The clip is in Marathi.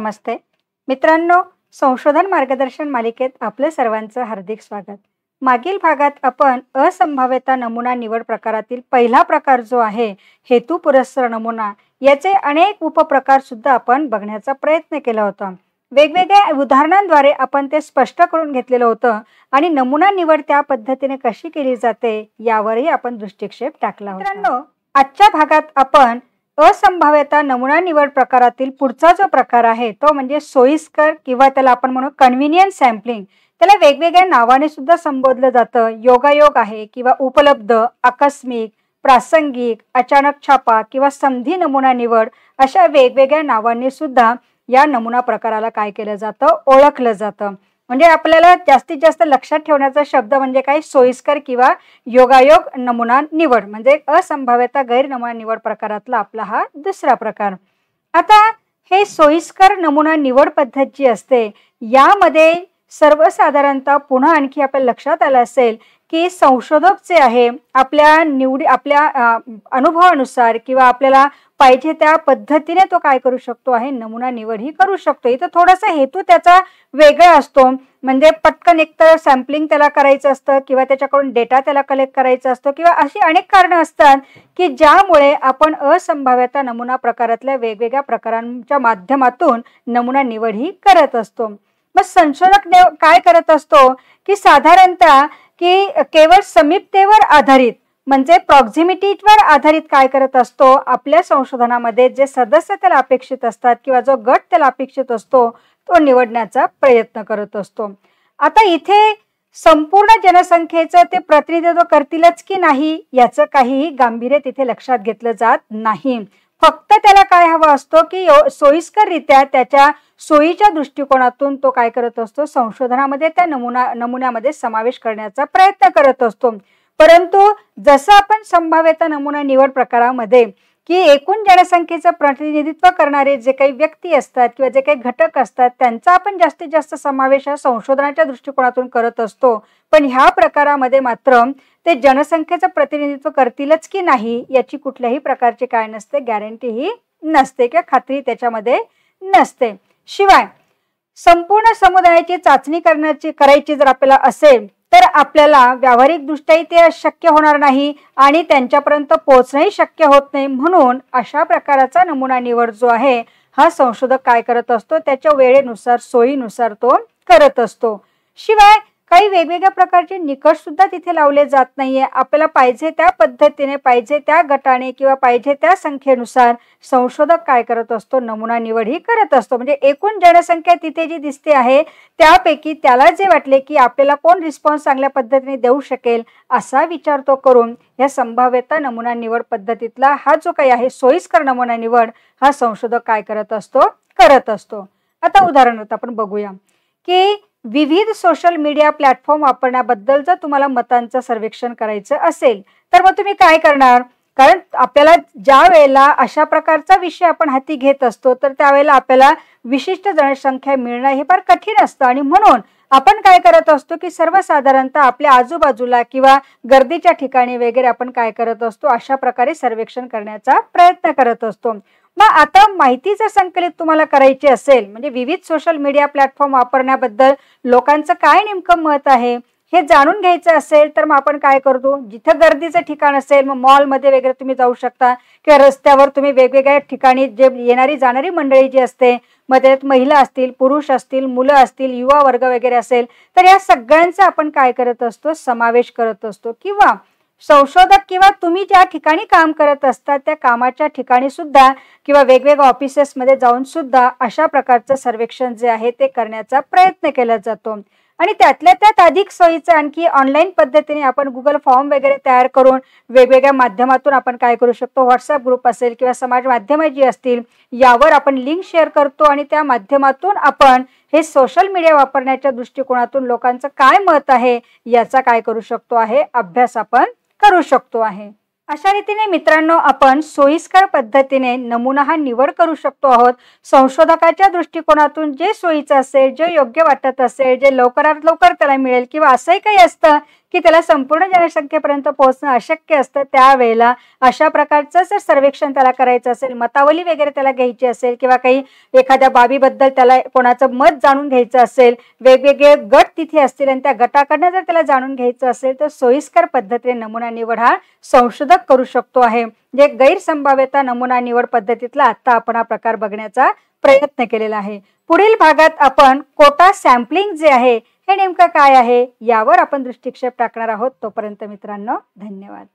नमस्ते मित्रांनो संशोधन मार्गदर्शन मालिकेत आपले सर्वांचं हार्दिक स्वागत मागील भागात आपण असंभाव्यता नमुना निवड प्रकारातील पहिला प्रकार जो आहे हेतू पुरस्सर नमुना याचे अनेक उपप्रकार सुद्धा आपण बघण्याचा प्रयत्न केला होता वेगवेगळ्या उदाहरणांद्वारे आपण ते स्पष्ट करून घेतलेलं होतं आणि नमुना निवड त्या पद्धतीने कशी केली जाते यावरही आपण दृष्टिक्षेप टाकला मित्रांनो आजच्या भागात आपण असंभाव्यता नमुना निवड प्रकारातील पुढचा जो प्रकार आहे तो म्हणजे सोयीस्कर किंवा त्याला आपण म्हणू कन्व्हिनियंट सॅम्पलिंग त्याला वेगवेगळ्या नावाने सुद्धा संबोधलं जातं योगायोग आहे किंवा उपलब्ध आकस्मिक प्रासंगिक अचानक छापा किंवा संधी नमुना निवड अशा वेगवेगळ्या नावांनी सुद्धा या नमुना प्रकाराला काय केलं जातं ओळखलं जातं म्हणजे आपल्याला जास्तीत जास्त लक्षात ठेवण्याचा शब्द म्हणजे काय सोयीस्कर किंवा योगायोग नमुना निवड म्हणजे असंभाव्यता गैरनमुना निवड प्रकारातला आपला हा दुसरा प्रकार आता हे सोयीस्कर नमुना निवड पद्धत जी असते यामध्ये सर्वसाधारणतः पुन्हा आणखी आपल्या लक्षात आलं असेल की संशोधक जे आहे आपल्या निवडी आपल्या अनुभवानुसार किंवा आपल्याला पाहिजे त्या पद्धतीने तो काय करू शकतो आहे नमुना निवड ही करू शकतो इथं थोडासा हेतू त्याचा वेगळा असतो म्हणजे पटकन एकतर सॅम्पलिंग त्याला करायचं असतं किंवा त्याच्याकडून डेटा त्याला कलेक्ट करायचा असतो किंवा अशी अनेक कारणं असतात की ज्यामुळे आपण असंभाव्यता नमुना प्रकारातल्या वेगवेगळ्या प्रकारांच्या माध्यमातून नमुना निवड ही करत असतो मग संशोधक काय करत असतो की साधारणतः की केवळ समीपतेवर आधारित म्हणजे प्रॉक्झिमिटीवर आधारित काय करत असतो आपल्या संशोधनामध्ये जे सदस्य त्याला अपेक्षित असतात किंवा जो गट त्याला अपेक्षित असतो तो निवडण्याचा प्रयत्न करत असतो आता इथे संपूर्ण जनसंख्येचं ते प्रतिनिधित्व करतीलच की नाही याचं काहीही गांभीर्य तिथे लक्षात घेतलं जात नाही फक्त त्याला काय हवं असतो की सोयीस्कररित्या त्याच्या सोयीच्या दृष्टिकोनातून तो काय करत असतो संशोधनामध्ये त्या नमुना नमुन्यामध्ये समावेश करण्याचा प्रयत्न करत असतो परंतु जसं आपण संभाव्यता नमुना निवड प्रकारामध्ये की एकूण जनसंख्येचं प्रतिनिधित्व करणारे जे काही व्यक्ती असतात किंवा जे काही घटक असतात त्यांचा आपण जास्तीत जास्त समावेश हा संशोधनाच्या दृष्टिकोनातून करत असतो पण ह्या प्रकारामध्ये मात्र ते जनसंख्येचं प्रतिनिधित्व करतीलच की नाही याची कुठल्याही प्रकारची काय नसते गॅरंटी ही नसते किंवा खात्री त्याच्यामध्ये नसते शिवाय संपूर्ण समुदायाची चाचणी करण्याची करायची जर आपल्याला असेल तर आपल्याला व्यावहारिकदृष्ट्याही ते शक्य होणार नाही आणि त्यांच्यापर्यंत पोहोचणंही शक्य होत नाही म्हणून अशा प्रकाराचा नमुना निवड जो आहे हा संशोधक काय करत असतो त्याच्या वेळेनुसार सोयीनुसार तो करत असतो शिवाय काही वेगवेगळ्या प्रकारचे निकष सुद्धा तिथे लावले जात नाहीये आपल्याला पाहिजे त्या पद्धतीने पाहिजे त्या गटाने किंवा पाहिजे त्या संख्येनुसार संशोधक काय करत असतो नमुना निवड ही करत असतो म्हणजे एकूण जनसंख्या तिथे जी दिसते आहे त्यापैकी त्याला जे वाटले की आपल्याला कोण रिस्पॉन्स चांगल्या पद्धतीने देऊ शकेल असा विचार तो करून या संभाव्यता नमुना निवड पद्धतीतला हा जो काही आहे सोयीस्कर नमुना निवड हा संशोधक काय करत असतो करत असतो आता उदाहरणार्थ आपण बघूया की विविध सोशल मीडिया प्लॅटफॉर्म वापरण्याबद्दल जर तुम्हाला मतांचं सर्वेक्षण करायचं असेल तर मग तुम्ही काय करणार कारण आपल्याला ज्या वेळेला अशा प्रकारचा विषय आपण हाती घेत असतो तर त्यावेळेला आपल्याला विशिष्ट जनसंख्या मिळणं हे फार कठीण असतं आणि म्हणून आपण काय करत असतो की सर्वसाधारणतः आपल्या आजूबाजूला किंवा गर्दीच्या ठिकाणी वगैरे आपण काय करत असतो अशा प्रकारे सर्वेक्षण करण्याचा प्रयत्न करत असतो मग आता माहिती जर संकलित तुम्हाला करायची असेल म्हणजे विविध सोशल मीडिया प्लॅटफॉर्म वापरण्याबद्दल लोकांचं काय नेमकं मत आहे हे जाणून घ्यायचं असेल तर मग आपण काय करतो जिथं गर्दीचं ठिकाण असेल मग मॉलमध्ये वगैरे तुम्ही जाऊ शकता किंवा रस्त्यावर तुम्ही वेगवेगळ्या ठिकाणी जे येणारी जाणारी मंडळी जी असते मग त्यात महिला असतील पुरुष असतील मुलं असतील युवा वर्ग वगैरे असेल तर या सगळ्यांचा आपण काय करत असतो समावेश करत असतो किंवा संशोधक किंवा तुम्ही ज्या ठिकाणी काम करत असता त्या कामाच्या ठिकाणी सुद्धा किंवा वेगवेगळ्या ऑफिसेसमध्ये जाऊन सुद्धा अशा प्रकारचं सर्वेक्षण जे आहे ते करण्याचा प्रयत्न केला जातो आणि त्यातल्या त्यात अधिक सोयीचं आणखी ऑनलाईन पद्धतीने आपण गुगल फॉर्म वगैरे तयार करून वेगवेगळ्या माध्यमातून आपण काय करू शकतो व्हॉट्सअप ग्रुप असेल किंवा समाज माध्यमं जी असतील यावर आपण लिंक शेअर करतो आणि त्या माध्यमातून आपण हे सोशल मीडिया वापरण्याच्या दृष्टिकोनातून लोकांचं काय मत आहे याचा काय करू शकतो आहे अभ्यास आपण करू शकतो आहे अशा रीतीने मित्रांनो आपण सोयीस्कर पद्धतीने नमुना हा निवड करू शकतो आहोत संशोधकाच्या दृष्टिकोनातून जे सोयीचं असेल जे योग्य वाटत असेल जे लवकरात लवकर त्याला मिळेल किंवा असंही काही असतं की त्याला संपूर्ण जनसंख्येपर्यंत पोहोचणं अशक्य असतं त्यावेळेला अशा प्रकारचं जर सर्वेक्षण त्याला करायचं असेल मतावली वगैरे त्याला घ्यायची असेल किंवा काही एखाद्या बाबीबद्दल त्याला कोणाचं मत जाणून घ्यायचं असेल वेगवेगळे गट तिथे असतील आणि त्या गटाकडनं जर त्याला जाणून घ्यायचं असेल तर सोयीस्कर पद्धतीने नमुना निवड हा संशोधक करू शकतो आहे जे गैरसंभाव्यता नमुना निवड पद्धतीतला आत्ता आपण हा प्रकार बघण्याचा प्रयत्न केलेला आहे पुढील भागात आपण कोटा सॅम्पलिंग जे आहे हे नेमकं काय आहे यावर आपण दृष्टिक्षेप टाकणार आहोत तोपर्यंत मित्रांनो धन्यवाद